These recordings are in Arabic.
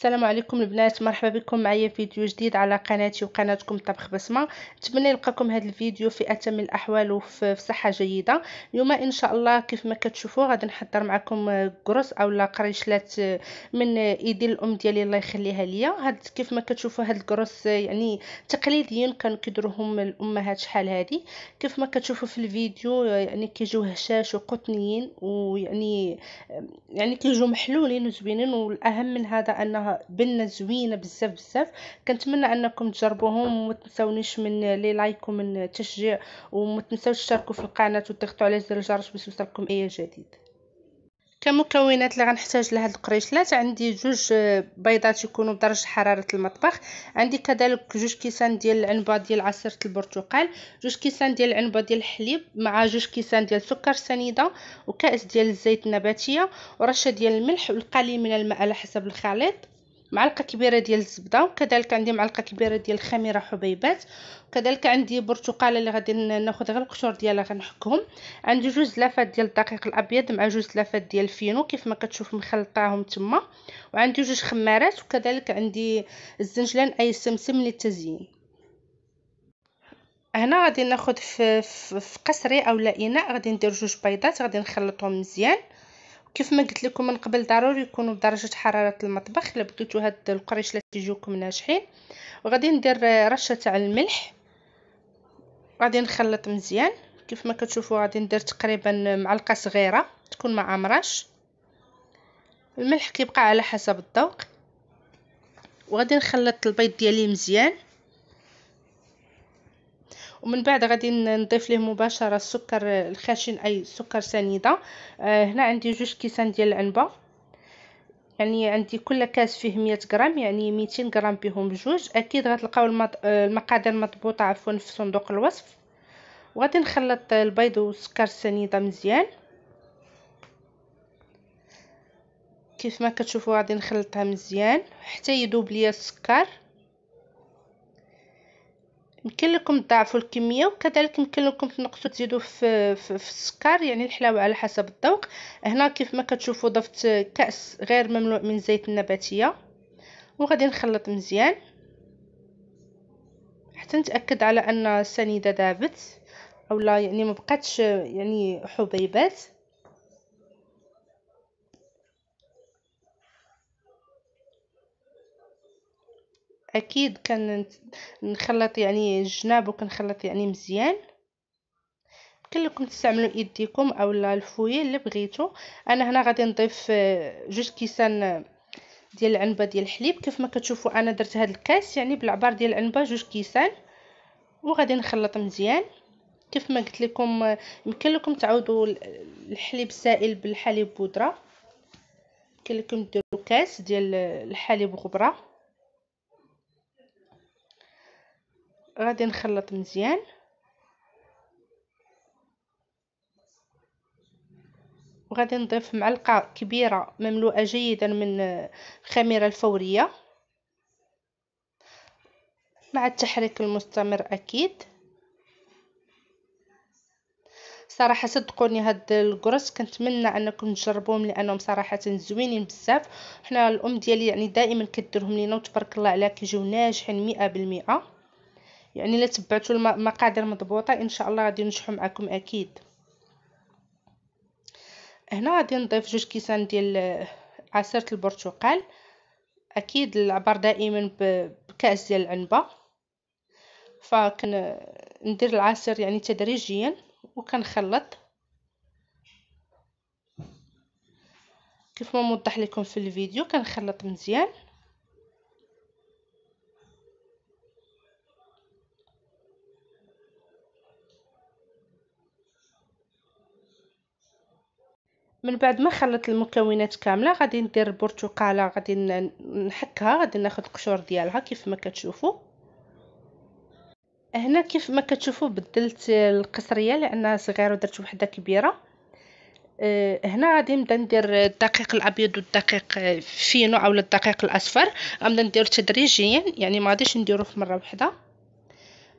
السلام عليكم البنات مرحبا بكم معايا فيديو جديد على قناتي وقناتكم طبخ بسمه نتمنى يلقاكم هذا الفيديو في اتم الاحوال وفي صحه جيده اليوم ان شاء الله كيف ما كتشوفوا غادي نحضر معكم كروس اولا قريشلات من ايدي الام ديالي الله يخليها ليا هاد كيف ما كتشوفوا هاد الكروس يعني تقليديين كانوا كيديروهم الامهات شحال هادي كيف ما كتشوفوا في الفيديو يعني كيجيو هشاش وقطنيين ويعني يعني كيجيو محلولين وزوينين والاهم من هذا انها زوينة بزاف بزاف كنتمنى انكم تجربوهم وما تنساونيش من لي لايك ومن التشجيع وما تنساوش تشاركوا في القناه وتضغطوا على زر الجرس باش يوصلكم اي جديد كمكونات اللي غنحتاج لهاد القريشلات عندي جوج آه، بيضات يكونوا بدرجه حراره المطبخ عندي كذلك جوج كيسان ديال العنبه ديال عصيره البرتقال جوج كيسان ديال العنبه ديال الحليب مع جوج كيسان ديال سكر سنيده وكاس ديال الزيت النباتيه ورشه ديال الملح والقليل من الماء على حسب الخليط معلقه كبيره ديال الزبده وكذلك عندي معلقه كبيره ديال الخميره حبيبات وكذلك عندي برتقاله اللي غادي ناخذ غير القشور ديالها غنحكهم عندي جوج لافات ديال الدقيق الابيض مع جوج لافات ديال الفينو كيف ما كتشوف مخلطاهم تما وعندي جوج خمارات وكذلك عندي الزنجلان اي السمسم للتزيين هنا غادي ناخذ في, في قصري اولا اناء غادي ندير جوج بيضات غادي نخلطهم مزيان كيف ما قلت لكم من قبل ضروري يكونوا بدرجه حراره المطبخ الا بغيتوا هاد القريشلات كيجيوكم ناجحين وغادي ندير رشه تاع الملح غادي نخلط مزيان كيف ما كتشوفوا غادي ندير تقريبا معلقه صغيره تكون ما عامراش الملح كيبقى على حسب الذوق وغادي نخلط البيض ديالي مزيان ومن بعد غادي نضيف ليه مباشره السكر الخشن اي سكر سنيده آه هنا عندي جوج كيسان ديال العنبه يعني عندي كل كاس فيه 100 غرام يعني 200 غرام بهم جوج اكيد غتلقاو آه، المقادير مضبوطه عفوا في صندوق الوصف وغادي نخلط البيض والسكر السنيده مزيان كيف ما كتشوفوا غادي نخلطها مزيان حتى يذوب ليا السكر يمكن لكم تضاعفوا الكميه وكذلك يمكن لكم تنقصوا تزيدوا في, في, في السكر يعني الحلاوه على حسب الذوق هنا كيف ما كتشوفوا ضفت كاس غير مملوء من الزيت النباتيه وغادي نخلط مزيان حتى نتاكد على ان السنيده ذابت اولا يعني ما بقاتش يعني حبيبات اكيد كان نخلط يعني الجناب وكنخلط يعني مزيان يمكن لكم تستعملوا ايديكم اولا الفويل اللي بغيتو انا هنا غادي نضيف آه، جوج كيسان آه، ديال العنبه ديال الحليب كيف ما كتشوفوا انا درت هذا الكاس يعني بالعبار ديال العنبه جوج كيسان وغادي نخلط مزيان كيف ما قلت لكم آه، يمكن لكم تعوضوا الحليب السائل بالحليب بودره يمكن لكم ديروا كاس ديال الحليب غبره غادي نخلط مزيان وغادي نضيف معلقه كبيره مملوءه جيدا من الخميره الفوريه مع التحريك المستمر اكيد صراحه صدقوني هاد القرص كنتمنى انكم تجربوهم لانهم صراحه زوينين بزاف حنا الام ديالي يعني دائما كديرهم لينا وتبارك الله عليها كيجيو ناجحين 100% يعني الا تبعتوا المقادير مضبوطه ان شاء الله غادي ينجحوا معكم اكيد هنا غادي نضيف جوج كيسان ديال عصير البرتقال اكيد العبر دائما بكاس ديال العنبه فكن ندير العصير يعني تدريجيا وكنخلط كيف ما موضح لكم في الفيديو كنخلط مزيان من بعد ما خلطت المكونات كامله غادي ندير البرتقاله غادي نحكها غادي ناخذ القشور ديالها كيف ما كتشوفوا هنا كيف ما كتشوفوا بدلت القصريه لانها صغيره ودرت وحده كبيره أه، هنا غادي نبدا ندير الدقيق الابيض والدقيق فينو اولا الدقيق الاصفر غنبدا ندير تدريجيا يعني ما غاديش نديرو في مره واحده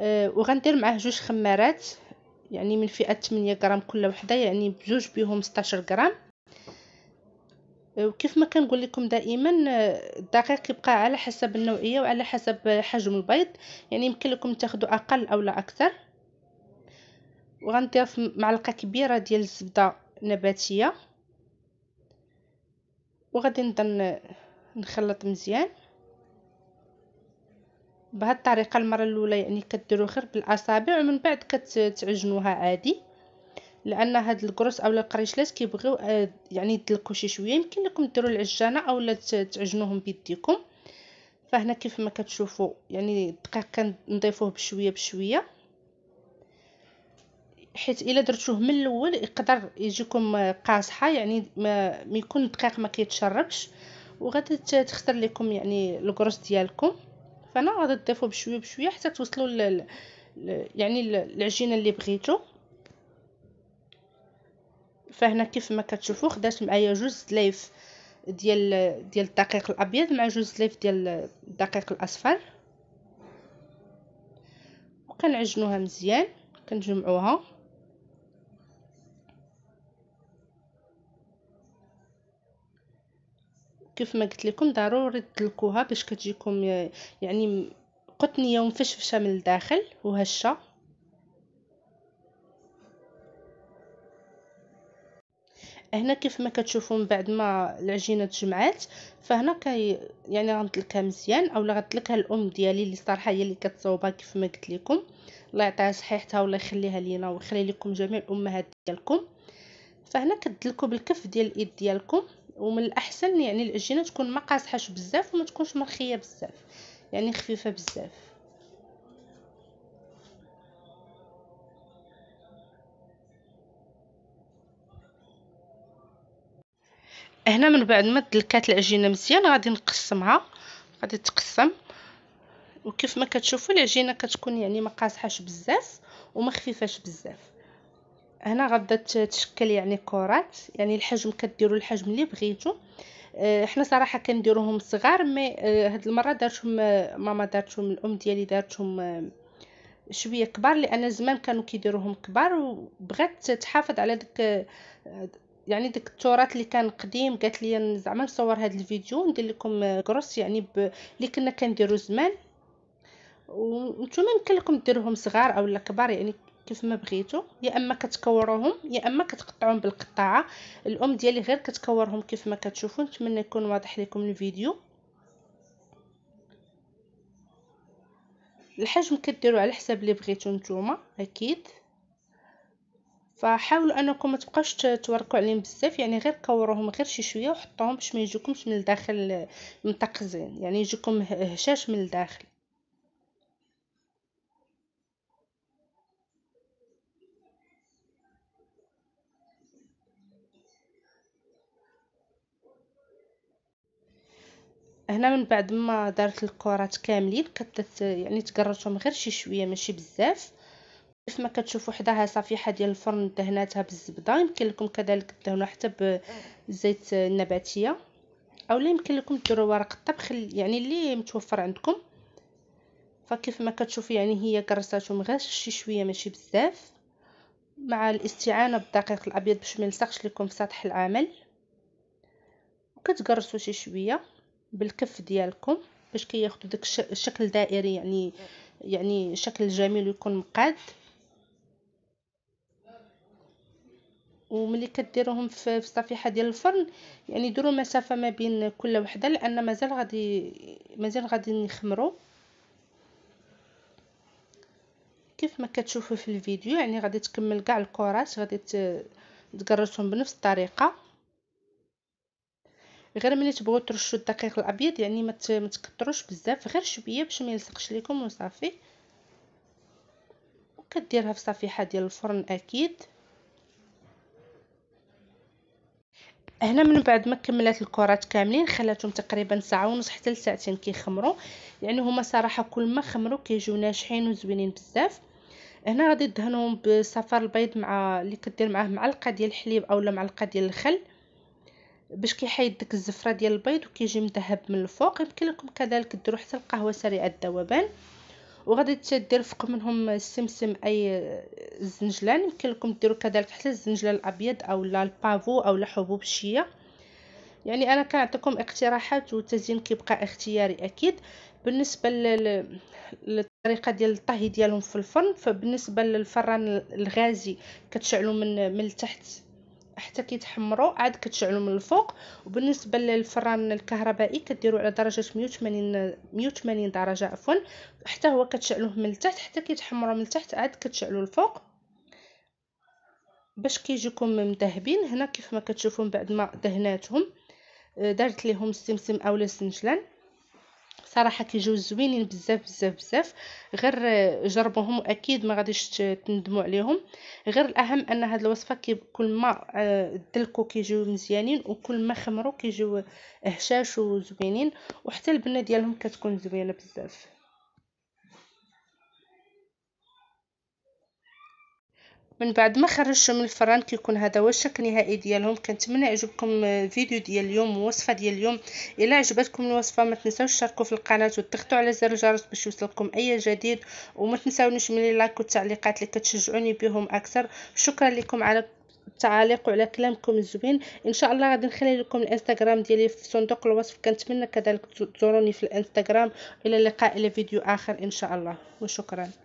أه، وغندير معاه جوج خمارات يعني من فئة 8 غرام كل وحدة يعني بجوج بيهم 16 غرام وكيف ما كنقول لكم دائما الدقيق كيبقى على حسب النوعيه وعلى حسب حجم البيض يعني يمكن لكم تاخذوا اقل او لا اكثر وغنضيف معلقه كبيره ديال الزبده نباتيه وغادي نضل نخلط مزيان الطريقه المره الاولى يعني كديروا خير بالاصابع ومن بعد كتعجنوها عادي لان هاد الكروس اولا القريشلات كيبغيو آه، يعني يدلكوا شي شويه يمكن لكم ديروا العجانه اولا تعجنوهم بيديكم فهنا كيف ما كتشوفوا يعني الدقيق كنضيفوه بشويه بشويه حيت الا درتوه من الاول يقدر يجيكم آه، قاصحه يعني ما يكون الدقيق ما كيتشربش وغادي تخسر لكم يعني الكروس ديالكم فانا غادي تضيفو بشويه بشويه حتى توصلوا ل يعني العجينه اللي بغيتو فهنا كيف ما كتشوفوا خدات معايا جوج دلايف ديال ديال الدقيق الابيض مع جوج دلايف ديال الدقيق الاصفر وكنعجنوها مزيان كنجمعوها كيف ما قلت لكم ضروري تدلكوها باش كتجيكم يعني قطنيه ومفشفشه من الداخل وهشه هنا كيف ما كتشوفوا من بعد ما العجينه تجمعات فهنا كي يعني غندلكها مزيان اولا غندلكها الام ديالي اللي صراحه هي اللي كتصاوبها كيف ما قلت لكم الله يعطيها صحيحتها والله يخليها لينا ويخلي لكم جميع الامهات ديالكم فهنا كتدلكوا بالكف ديال الايد ديالكم ومن الاحسن يعني العجينه تكون ما بزاف وما تكونش مرخيه بزاف يعني خفيفه بزاف هنا من بعد ما دلكات العجينه مزيان غادي نقسمها غادي تقسم وكيف ما كتشوفوا العجينه كتكون يعني ما بزاف وما خفيفاش بزاف هنا غادا تشكل يعني كرات يعني الحجم كديروا الحجم اللي بغيتو آه، حنا صراحه كنديروهم صغار مي آه، هاد المره دارتهم آه، ماما دارتهم الام ديالي دارتهم شويه كبار لان زمان كانوا كيديروهم كبار وبغات تحافظ على داك يعني داك التراث اللي كان قديم قالت لي زعما نصور هاد الفيديو ندير لكم كروس يعني ب... اللي كنا كنديرو زمان وانتم يمكن لكم ديروهم صغار اولا كبار يعني كيف ما بغيتو يا اما كتكوروهم يا اما كتقطعوهم بالقطاعه الام ديالي غير كتكورهم كيف ما كتشوفوا نتمنى يكون واضح لكم الفيديو الحجم كديروا على حساب اللي بغيتو نتوما اكيد فحاولوا انكم ما تبقاوش توركوا عليهم بزاف يعني غير كوروهم غير شي شويه وحطوهم باش ما يجيكمش من الداخل متقزين يعني يجيكم هشاش من الداخل هنا من بعد ما دارت الكرات كاملين كتت يعني تقررتهم غير شي شويه ماشي بزاف كيف ما كتشوفوا حداها صفيحه ديال الفرن دهناتها بالزبده يمكن لكم كذلك دهنوها حتى بالزيت النباتيه اولا يمكن لكم ديروا ورق الطبخ يعني اللي متوفر عندكم فكيف ما كتشوفوا يعني هي كرساتهم غير شي شويه ماشي بزاف مع الاستعانه بالدقيق الابيض باش ما لكم في سطح العمل وكتقرصوا شي شويه بالكف ديالكم باش كياخذوا داك الشكل دائري يعني يعني شكل جميل ويكون مقاد وملي كديروهم في الصفيحه ديال الفرن يعني ديروا مسافه ما بين كل وحده لان مازال غادي مازال غادي يخمروا كيف ما كتشوفوا في الفيديو يعني غادي تكمل كاع الكرات غادي تقرصهم بنفس الطريقه غير ملي تبغوا ترشوا الدقيق الابيض يعني ما تكثروش بزاف غير شويه باش ما يلصقش لكم وصافي وكديرها في صفيحه ديال الفرن اكيد هنا من بعد ما كملات الكرات كاملين خلاتهم تقريبا ساعه ونص حتى لساعتين كيخمروا يعني هما صراحه كل ما خمروا كيجيو ناجحين وزوينين بزاف هنا غادي دهنهم بصفار البيض مع اللي كدير معاه معلقه ديال الحليب اولا معلقه ديال الخل باش كيحيد ديك الزفره ديال البيض وكيجي مذهب من الفوق يمكن لكم كذلك ديروا حتى القهوه سريعه الذوبان وغادي تدير فوق منهم السمسم اي الزنجلان يمكن لكم ديروا كذلك حتى الزنجلان الابيض او لا البافو او حبوب الشيا يعني انا كنعطيكم اقتراحات والتزيين كيبقى اختياري اكيد بالنسبه للطريقه ديال الطهي ديالهم في الفرن فبالنسبه للفران الغازي كتشعلو من من التحت حتى كيتحمروا عاد كتشعلوا من الفوق وبالنسبه للفران الكهربائي كديروا على درجه 180 180 درجه عفوا حتى هو كتشعلوه من التحت حتى كيتحمروا من التحت عاد كتشعلوا الفوق باش كيجيكم مذهبين هنا كيف ما كتشوفوا بعد ما دهناتهم آه، درت ليهم السمسم اولا السنجلان صراحه كيجيو زوينين بزاف بزاف بزاف غير جربوهم اكيد ما غاديش تندموا عليهم غير الاهم ان هاد الوصفه كي كل ما آه، دلكو كيجيو مزيانين وكل ما خمروا كيجيو هشاش وزوينين وحتى البنه ديالهم كتكون زوينه بزاف من بعد ما خرجت من الفران كيكون هذا هو الشكل النهائي ديالهم كنتمنى يعجبكم الفيديو ديال اليوم والوصفه ديال اليوم الا عجبتكم الوصفه ما تنساوش تشاركوا في القناه وتضغطوا على زر الجرس باش يوصلكم اي جديد وما تنساونيش من اللايك والتعليقات اللي كتشجعوني بهم اكثر شكرا لكم على التعاليق وعلى كلامكم الزوين ان شاء الله غادي نخلي لكم الانستغرام ديالي في صندوق الوصف كنتمنى كذلك تزوروني في الانستغرام الى اللقاء الى فيديو اخر ان شاء الله وشكرا